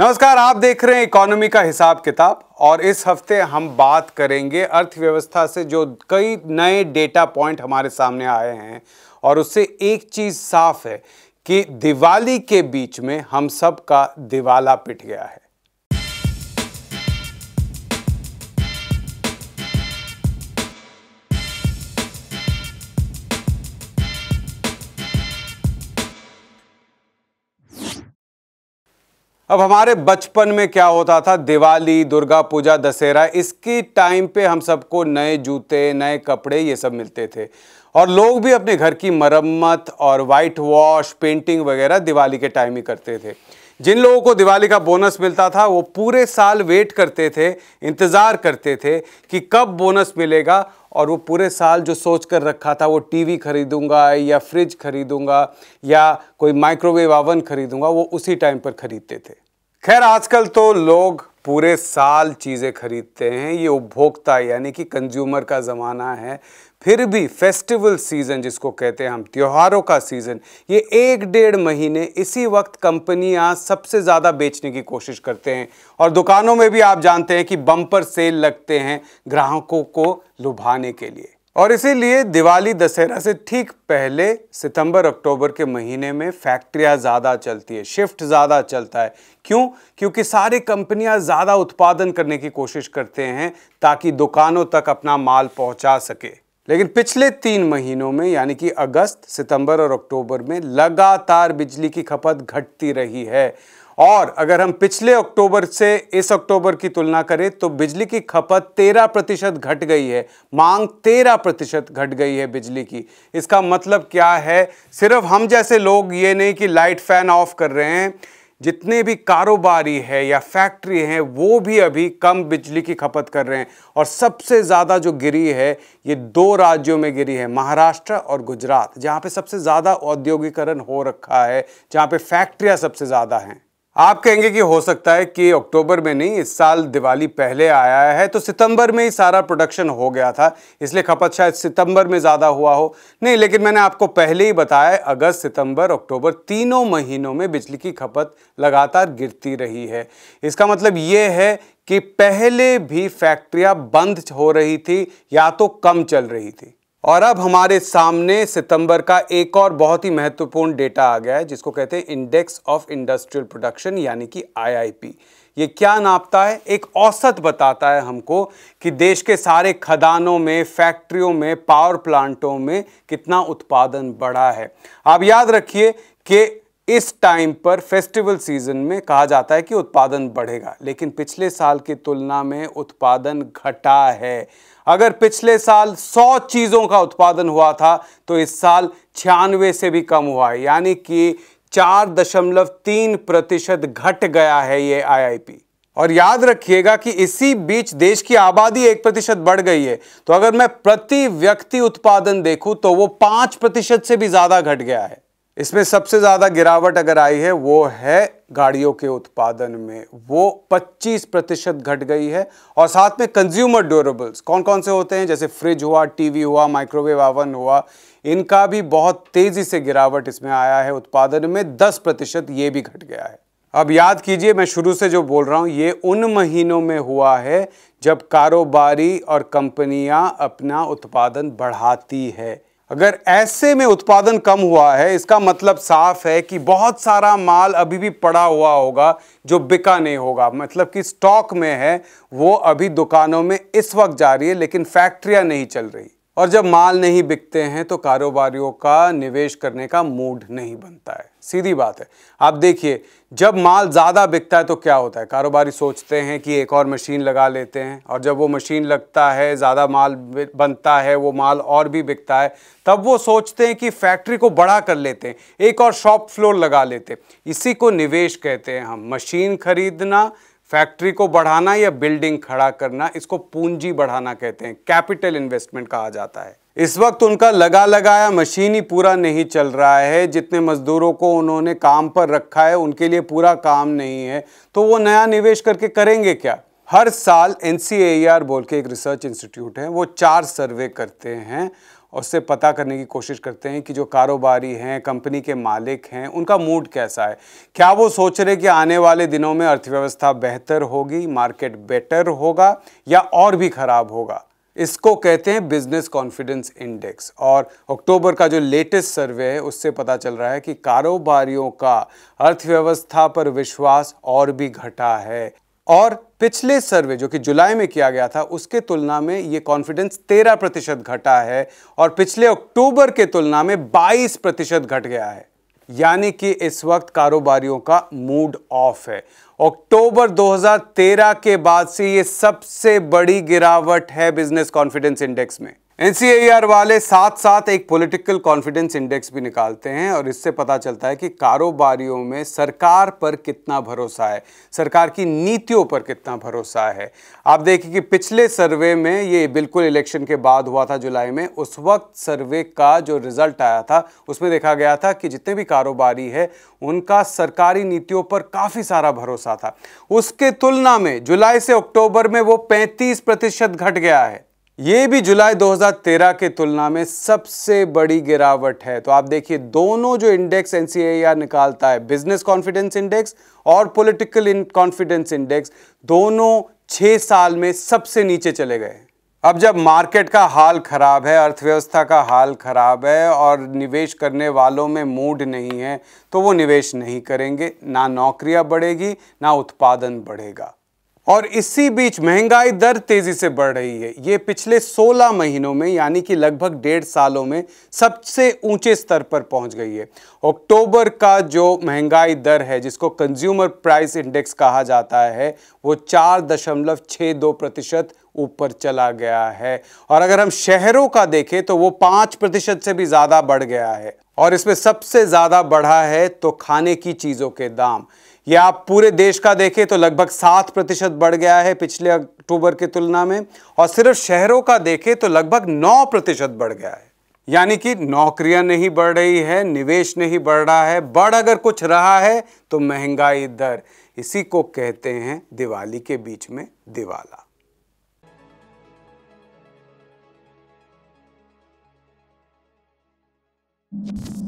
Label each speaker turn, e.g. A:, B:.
A: नमस्कार आप देख रहे हैं इकोनॉमी का हिसाब किताब और इस हफ्ते हम बात करेंगे अर्थव्यवस्था से जो कई नए डेटा पॉइंट हमारे सामने आए हैं और उससे एक चीज़ साफ है कि दिवाली के बीच में हम सब का दिवाला पिट गया है अब हमारे बचपन में क्या होता था दिवाली दुर्गा पूजा दशहरा इसकी टाइम पे हम सबको नए जूते नए कपड़े ये सब मिलते थे और लोग भी अपने घर की मरम्मत और वाइट वॉश पेंटिंग वगैरह दिवाली के टाइम ही करते थे जिन लोगों को दिवाली का बोनस मिलता था वो पूरे साल वेट करते थे इंतज़ार करते थे कि कब बोनस मिलेगा और वो पूरे साल जो सोच कर रखा था वो टीवी खरीदूंगा या फ्रिज खरीदूंगा या कोई माइक्रोवेव ओवन खरीदूंगा वो उसी टाइम पर खरीदते थे खैर आजकल तो लोग पूरे साल चीज़ें खरीदते हैं ये उपभोक्ता यानी कि कंज्यूमर का ज़माना है फिर भी फेस्टिवल सीज़न जिसको कहते हैं हम त्योहारों का सीज़न ये एक डेढ़ महीने इसी वक्त कंपनियां सबसे ज़्यादा बेचने की कोशिश करते हैं और दुकानों में भी आप जानते हैं कि बम्पर सेल लगते हैं ग्राहकों को लुभाने के लिए और इसीलिए दिवाली दशहरा से ठीक पहले सितंबर अक्टूबर के महीने में फैक्ट्रियाँ ज़्यादा चलती है शिफ्ट ज़्यादा चलता है क्यों क्योंकि सारी कंपनियाँ ज़्यादा उत्पादन करने की कोशिश करते हैं ताकि दुकानों तक अपना माल पहुँचा सके लेकिन पिछले तीन महीनों में यानी कि अगस्त सितंबर और अक्टूबर में लगातार बिजली की खपत घटती रही है और अगर हम पिछले अक्टूबर से इस अक्टूबर की तुलना करें तो बिजली की खपत तेरह प्रतिशत घट गई है मांग तेरह प्रतिशत घट गई है बिजली की इसका मतलब क्या है सिर्फ हम जैसे लोग ये नहीं कि लाइट फैन ऑफ कर रहे हैं जितने भी कारोबारी है या फैक्ट्री हैं वो भी अभी कम बिजली की खपत कर रहे हैं और सबसे ज़्यादा जो गिरी है ये दो राज्यों में गिरी है महाराष्ट्र और गुजरात जहाँ पे सबसे ज़्यादा औद्योगिकरण हो रखा है जहाँ पे फैक्ट्रियाँ सबसे ज़्यादा हैं आप कहेंगे कि हो सकता है कि अक्टूबर में नहीं इस साल दिवाली पहले आया है तो सितंबर में ही सारा प्रोडक्शन हो गया था इसलिए खपत शायद सितंबर में ज़्यादा हुआ हो नहीं लेकिन मैंने आपको पहले ही बताया अगस्त सितंबर अक्टूबर तीनों महीनों में बिजली की खपत लगातार गिरती रही है इसका मतलब ये है कि पहले भी फैक्ट्रियाँ बंद हो रही थी या तो कम चल रही थी और अब हमारे सामने सितंबर का एक और बहुत ही महत्वपूर्ण डेटा आ गया है जिसको कहते हैं इंडेक्स ऑफ इंडस्ट्रियल प्रोडक्शन यानी कि आईआईपी ये क्या नापता है एक औसत बताता है हमको कि देश के सारे खदानों में फैक्ट्रियों में पावर प्लांटों में कितना उत्पादन बढ़ा है आप याद रखिए कि इस टाइम पर फेस्टिवल सीजन में कहा जाता है कि उत्पादन बढ़ेगा लेकिन पिछले साल की तुलना में उत्पादन घटा है अगर पिछले साल 100 चीज़ों का उत्पादन हुआ था तो इस साल छियानवे से भी कम हुआ है यानी कि चार दशमलव तीन प्रतिशत घट गया है ये आईआईपी और याद रखिएगा कि इसी बीच देश की आबादी एक प्रतिशत बढ़ गई है तो अगर मैं प्रति व्यक्ति उत्पादन देखूं तो वो पांच प्रतिशत से भी ज़्यादा घट गया है इसमें सबसे ज़्यादा गिरावट अगर आई है वो है गाड़ियों के उत्पादन में वो 25 प्रतिशत घट गई है और साथ में कंज्यूमर ड्यूरेबल्स कौन कौन से होते हैं जैसे फ्रिज हुआ टीवी हुआ माइक्रोवेव ओवन हुआ इनका भी बहुत तेज़ी से गिरावट इसमें आया है उत्पादन में 10 प्रतिशत ये भी घट गया है अब याद कीजिए मैं शुरू से जो बोल रहा हूँ ये उन महीनों में हुआ है जब कारोबारी और कंपनियाँ अपना उत्पादन बढ़ाती है अगर ऐसे में उत्पादन कम हुआ है इसका मतलब साफ है कि बहुत सारा माल अभी भी पड़ा हुआ होगा जो बिका नहीं होगा मतलब कि स्टॉक में है वो अभी दुकानों में इस वक्त जा रही है लेकिन फैक्ट्रियां नहीं चल रही और जब माल नहीं बिकते हैं तो कारोबारियों का निवेश करने का मूड नहीं बनता है सीधी बात है आप देखिए जब माल ज़्यादा बिकता है तो क्या होता है कारोबारी सोचते हैं कि एक और मशीन लगा लेते हैं और जब वो मशीन लगता है ज़्यादा माल बनता है वो माल और भी बिकता है तब वो सोचते हैं कि फैक्ट्री को बड़ा कर लेते हैं एक और शॉप फ्लोर लगा लेते हैं इसी को निवेश कहते हैं हम मशीन खरीदना फैक्ट्री को बढ़ाना या बिल्डिंग खड़ा करना इसको पूंजी बढ़ाना कहते हैं कैपिटल इन्वेस्टमेंट कहा जाता है इस वक्त उनका लगा लगाया मशीन ही पूरा नहीं चल रहा है जितने मज़दूरों को उन्होंने काम पर रखा है उनके लिए पूरा काम नहीं है तो वो नया निवेश करके करेंगे क्या हर साल एन बोल के एक रिसर्च इंस्टीट्यूट है वो चार सर्वे करते हैं उससे पता करने की कोशिश करते हैं कि जो कारोबारी हैं कंपनी के मालिक हैं उनका मूड कैसा है क्या वो सोच रहे कि आने वाले दिनों में अर्थव्यवस्था बेहतर होगी मार्केट बेटर होगा या और भी ख़राब होगा इसको कहते हैं बिजनेस कॉन्फिडेंस इंडेक्स और अक्टूबर का जो लेटेस्ट सर्वे है उससे पता चल रहा है कि कारोबारियों का अर्थव्यवस्था पर विश्वास और भी घटा है और पिछले सर्वे जो कि जुलाई में किया गया था उसके तुलना में ये कॉन्फिडेंस 13 प्रतिशत घटा है और पिछले अक्टूबर के तुलना में 22 प्रतिशत घट गया है यानी कि इस वक्त कारोबारियों का मूड ऑफ है अक्टूबर 2013 के बाद से ये सबसे बड़ी गिरावट है बिजनेस कॉन्फिडेंस इंडेक्स में एनसीएर वाले साथ साथ एक पॉलिटिकल कॉन्फिडेंस इंडेक्स भी निकालते हैं और इससे पता चलता है कि कारोबारियों में सरकार पर कितना भरोसा है सरकार की नीतियों पर कितना भरोसा है आप देखिए कि पिछले सर्वे में ये बिल्कुल इलेक्शन के बाद हुआ था जुलाई में उस वक्त सर्वे का जो रिजल्ट आया था उसमें देखा गया था कि जितने भी कारोबारी है उनका सरकारी नीतियों पर काफ़ी सारा भरोसा था उसके तुलना में जुलाई से अक्टूबर में वो पैंतीस प्रतिशत घट गया है ये भी जुलाई 2013 के तुलना में सबसे बड़ी गिरावट है तो आप देखिए दोनों जो इंडेक्स एन निकालता है बिजनेस कॉन्फिडेंस इंडेक्स और पॉलिटिकल कॉन्फिडेंस इंडेक्स दोनों छः साल में सबसे नीचे चले गए अब जब मार्केट का हाल ख़राब है अर्थव्यवस्था का हाल ख़राब है और निवेश करने वालों में मूड नहीं है तो वो निवेश नहीं करेंगे ना नौकरियां बढ़ेगी ना उत्पादन बढ़ेगा और इसी बीच महंगाई दर तेज़ी से बढ़ रही है ये पिछले 16 महीनों में यानी कि लगभग डेढ़ सालों में सबसे ऊंचे स्तर पर पहुंच गई है अक्टूबर का जो महंगाई दर है जिसको कंज्यूमर प्राइस इंडेक्स कहा जाता है वो चार दशमलव दो प्रतिशत ऊपर चला गया है और अगर हम शहरों का देखें तो वो 5 प्रतिशत से भी ज़्यादा बढ़ गया है और इसमें सबसे ज़्यादा बढ़ा है तो खाने की चीज़ों के दाम या आप पूरे देश का देखें तो लगभग सात प्रतिशत बढ़ गया है पिछले अक्टूबर की तुलना में और सिर्फ शहरों का देखें तो लगभग नौ प्रतिशत बढ़ गया है यानी कि नौकरियां नहीं बढ़ रही है निवेश नहीं बढ़ रहा है बढ़ अगर कुछ रहा है तो महंगाई दर इसी को कहते हैं दिवाली के बीच में दिवाला you